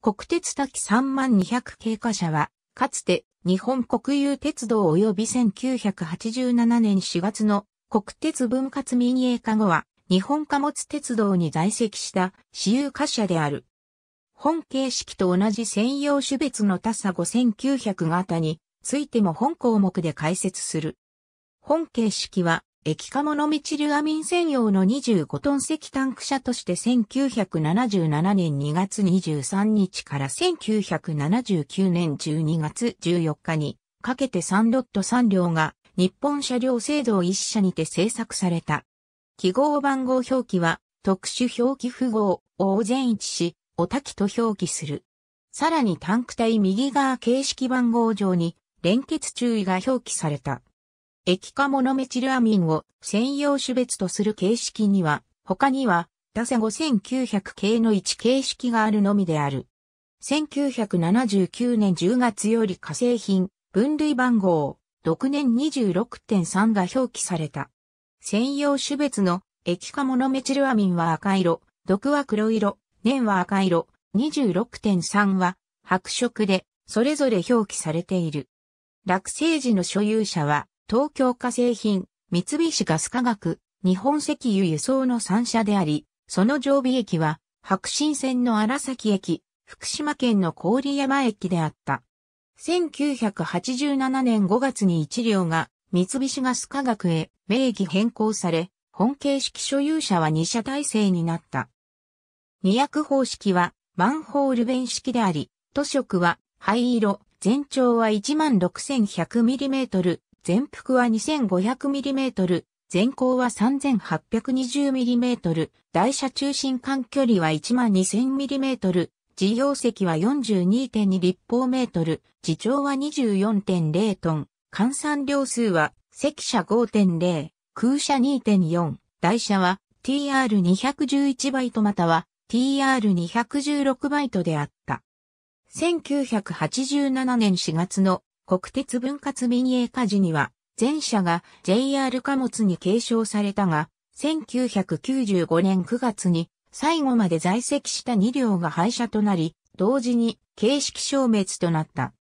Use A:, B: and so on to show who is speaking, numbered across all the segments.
A: 国鉄滝3200経過者は、かつて日本国有鉄道及び1987年4月の国鉄分割民営化後は、日本貨物鉄道に在籍した私有貨車である。本形式と同じ専用種別の他差5900型についても本項目で解説する。本形式は液化モノミチルアミン専用の25トン石タンク車として1977年2月23日から1979年12月14日にかけて3ロット3両が日本車両制度1社にて製作された。記号番号表記は特殊表記符号を全一し、おたきと表記する。さらにタンク体右側形式番号上に連結注意が表記された。液化モノメチルアミンを専用種別とする形式には、他には、ダセ5900系の1形式があるのみである。1979年10月より化成品、分類番号、6年26.3が表記された。専用種別の液化モノメチルアミンは赤色、毒は黒色、年は赤色、26.3は白色で、それぞれ表記されている。落成時の所有者は、東京化成品、三菱ガス化学、日本石油輸送の3社であり、その常備駅は、白新線の荒崎駅、福島県の郡山駅であった。1987年5月に一両が三菱ガス化学へ名義変更され、本形式所有者は2社体制になった。二役方式はマンホール弁式であり、塗色は灰色、全長は 16,100mm、全幅は 2500mm、全高は 3820mm、台車中心間距離は 12000mm、自業席は42.2立方メートル、自長は24.0トン、換算量数は赤車5.0、空車2.4、台車は TR211 バイトまたは TR216 バイトであった。1987年4月の国鉄分割民営化時には、全社が JR 貨物に継承されたが、1995年9月に最後まで在籍した2両が廃車となり、同時に形式消滅となった。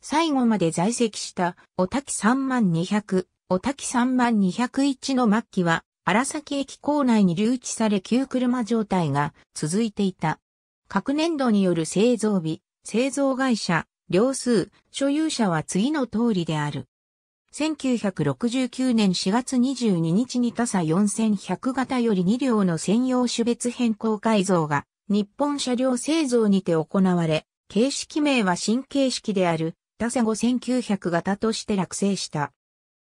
A: 最後まで在籍したおたき3200、おたき3201の末期は、荒崎駅構内に留置され旧車状態が続いていた。各年度による製造日、製造会社、両数、所有者は次の通りである。1969年4月22日に他社4100型より2両の専用種別変更改造が日本車両製造にて行われ、形式名は新形式である他社5900型として落成した。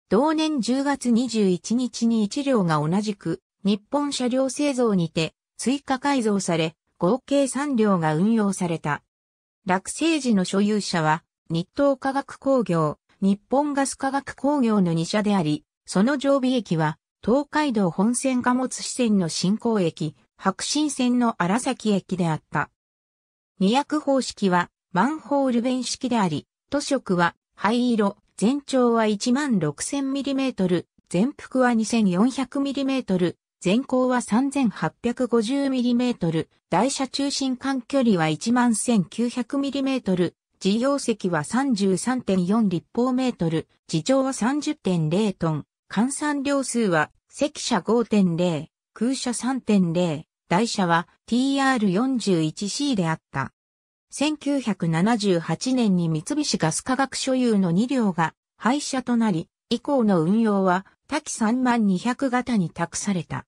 A: 同年10月21日に1両が同じく日本車両製造にて追加改造され、合計3両が運用された。落成時の所有者は、日東化学工業、日本ガス化学工業の2社であり、その常備駅は、東海道本線貨物支線の新港駅、白新線の荒崎駅であった。二役方式は、マンホール弁式であり、都色は、灰色、全長は 16,000mm、全幅は 2400mm、全高は 3850mm、台車中心間距離は 11900mm、事業席は33.4立方メートル、地上は30.0トン、換算量数は席車5.0、空車3.0、台車は TR41C であった。1978年に三菱ガス化学所有の2両が廃車となり、以降の運用は多機3万200型に託された。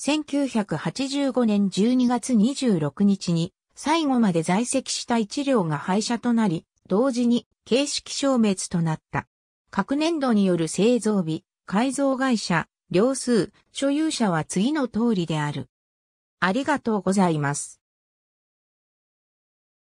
A: 1985年12月26日に最後まで在籍した一両が廃車となり、同時に形式消滅となった。各年度による製造日、改造会社、両数、所有者は次の通りである。ありがとうございます。